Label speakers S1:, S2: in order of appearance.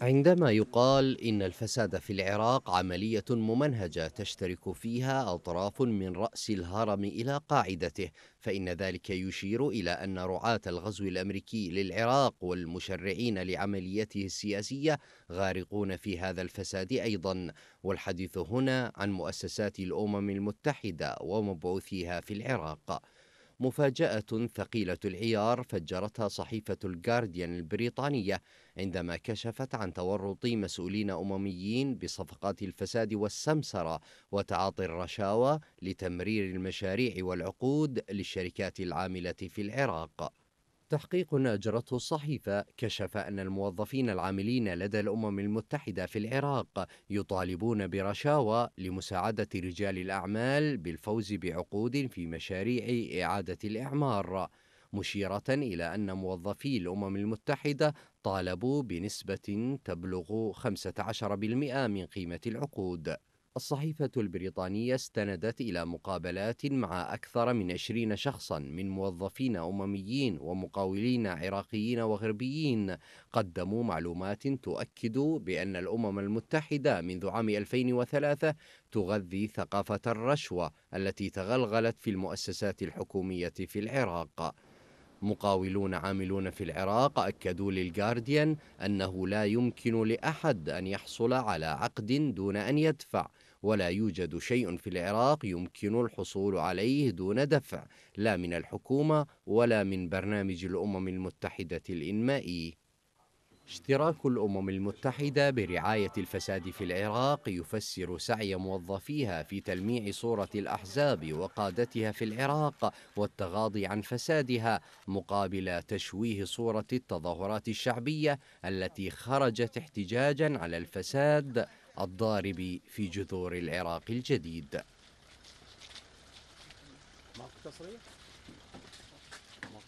S1: عندما يقال إن الفساد في العراق عملية ممنهجة تشترك فيها أطراف من رأس الهرم إلى قاعدته، فإن ذلك يشير إلى أن رعاة الغزو الأمريكي للعراق والمشرعين لعمليته السياسية غارقون في هذا الفساد أيضا، والحديث هنا عن مؤسسات الأمم المتحدة ومبعوثيها في العراق. مفاجأة ثقيلة العيار فجرتها صحيفة الجارديان البريطانية عندما كشفت عن تورط مسؤولين أمميين بصفقات الفساد والسمسرة وتعاطي الرشاوى لتمرير المشاريع والعقود للشركات العاملة في العراق تحقيق أجرته الصحيفة كشف أن الموظفين العاملين لدى الأمم المتحدة في العراق يطالبون برشاوى لمساعدة رجال الأعمال بالفوز بعقود في مشاريع إعادة الإعمار مشيرة إلى أن موظفي الأمم المتحدة طالبوا بنسبة تبلغ 15% من قيمة العقود الصحيفة البريطانية استندت إلى مقابلات مع أكثر من 20 شخصا من موظفين أمميين ومقاولين عراقيين وغربيين قدموا معلومات تؤكد بأن الأمم المتحدة منذ عام 2003 تغذي ثقافة الرشوة التي تغلغلت في المؤسسات الحكومية في العراق مقاولون عاملون في العراق أكدوا للجارديان أنه لا يمكن لأحد أن يحصل على عقد دون أن يدفع ولا يوجد شيء في العراق يمكن الحصول عليه دون دفع لا من الحكومة ولا من برنامج الأمم المتحدة الإنمائي اشتراك الامم المتحده برعايه الفساد في العراق يفسر سعي موظفيها في تلميع صوره الاحزاب وقادتها في العراق والتغاضي عن فسادها مقابل تشويه صوره التظاهرات الشعبيه التي خرجت احتجاجا على الفساد الضارب في جذور العراق الجديد